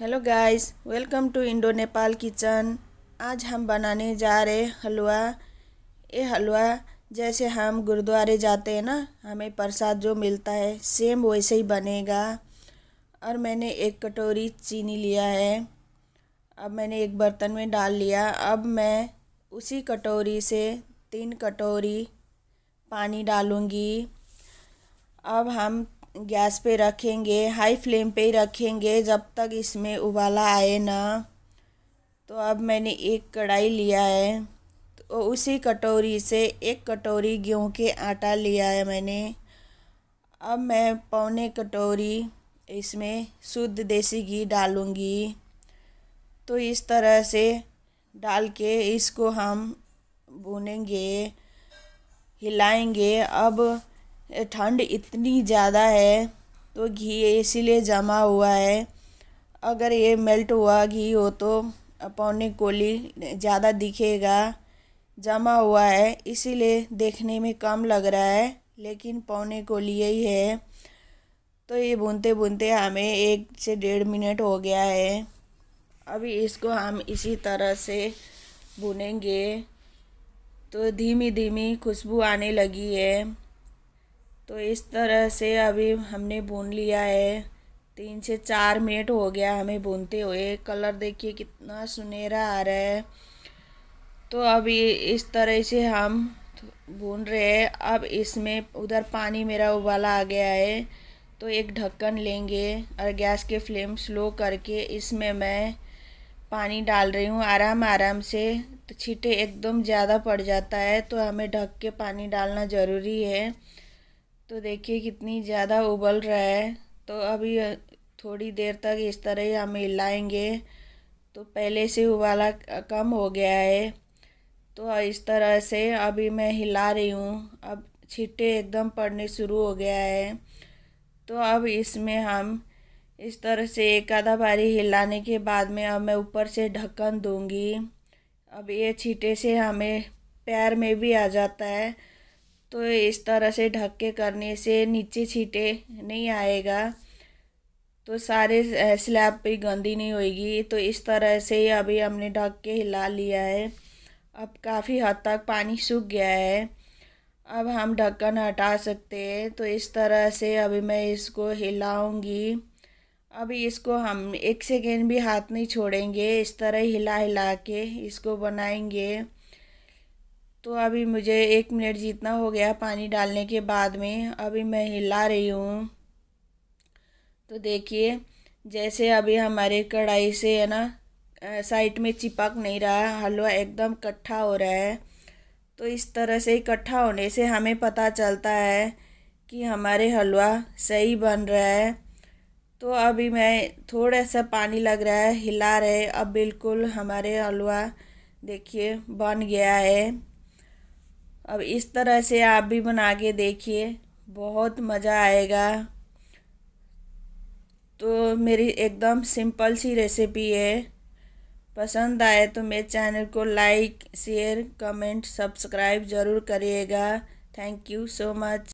hello guys welcome to Indo Nepal kitchen आज हम बनाने जा रहे हलवा ये हलवा जैसे हम गुरुद्वारे जाते हैं ना हमें प्रसाद जो मिलता है सेम वैसे ही बनेगा और मैंने एक कटोरी चीनी लिया है अब मैंने एक बर्तन में डाल लिया अब मैं उसी कटोरी से तीन कटोरी पानी डालूँगी अब हम गैस पे रखेंगे हाई फ्लेम पे रखेंगे जब तक इसमें उबाला आए ना तो अब मैंने एक कढ़ाई लिया है तो उसी कटोरी से एक कटोरी गेहूं के आटा लिया है मैंने अब मैं पौने कटोरी इसमें शुद्ध देसी घी डालूँगी तो इस तरह से डाल के इसको हम भूनेंगे हिलाएंगे अब ठंड इतनी ज़्यादा है तो घी इसीलिए जमा हुआ है अगर ये मेल्ट हुआ घी हो तो पौने कोली ज़्यादा दिखेगा जमा हुआ है इसीलिए देखने में कम लग रहा है लेकिन पौने कोली यही है तो ये बुनते बुनते हमें एक से डेढ़ मिनट हो गया है अभी इसको हम इसी तरह से बुनेंगे तो धीमी धीमी खुशबू आने लगी है तो इस तरह से अभी हमने बुन लिया है तीन से चार मिनट हो गया हमें बुनते हुए कलर देखिए कितना सुनहरा आ रहा है तो अभी इस तरह से हम भून रहे हैं अब इसमें उधर पानी मेरा उबाला आ गया है तो एक ढक्कन लेंगे और गैस के फ्लेम स्लो करके इसमें मैं पानी डाल रही हूँ आराम आराम से तो छीटे एकदम ज़्यादा पड़ जाता है तो हमें ढक के पानी डालना ज़रूरी है तो देखिए कितनी ज़्यादा उबल रहा है तो अभी थोड़ी देर तक इस तरह ही हम हिलाएँगे तो पहले से उबाला कम हो गया है तो इस तरह से अभी मैं हिला रही हूँ अब छिट्टे एकदम पड़ने शुरू हो गया है तो अब इसमें हम इस तरह से एक आधा बारी हिलाने के बाद में अब मैं ऊपर से ढक्कन दूंगी अब ये छीटे से हमें पैर में भी आ जाता है तो इस तरह से ढक के करने से नीचे छीटे नहीं आएगा तो सारे स्लैब पे गंदी नहीं होएगी तो इस तरह से अभी हमने ढक के हिला लिया है अब काफ़ी हद तक पानी सूख गया है अब हम ढक्कन हटा सकते हैं तो इस तरह से अभी मैं इसको हिलाऊंगी अभी इसको हम एक सेकेंड भी हाथ नहीं छोड़ेंगे इस तरह हिला हिला के इसको बनाएंगे तो अभी मुझे एक मिनट जितना हो गया पानी डालने के बाद में अभी मैं हिला रही हूँ तो देखिए जैसे अभी हमारे कढ़ाई से है ना साइड में चिपक नहीं रहा हलवा एकदम इकट्ठा हो रहा है तो इस तरह से इकट्ठा होने से हमें पता चलता है कि हमारे हलवा सही बन रहा है तो अभी मैं थोड़ा सा पानी लग रहा है हिला रहे अब बिल्कुल हमारे हलवा देखिए बन गया है अब इस तरह से आप भी बना के देखिए बहुत मज़ा आएगा तो मेरी एकदम सिंपल सी रेसिपी है पसंद आए तो मेरे चैनल को लाइक शेयर कमेंट सब्सक्राइब ज़रूर करिएगा थैंक यू सो मच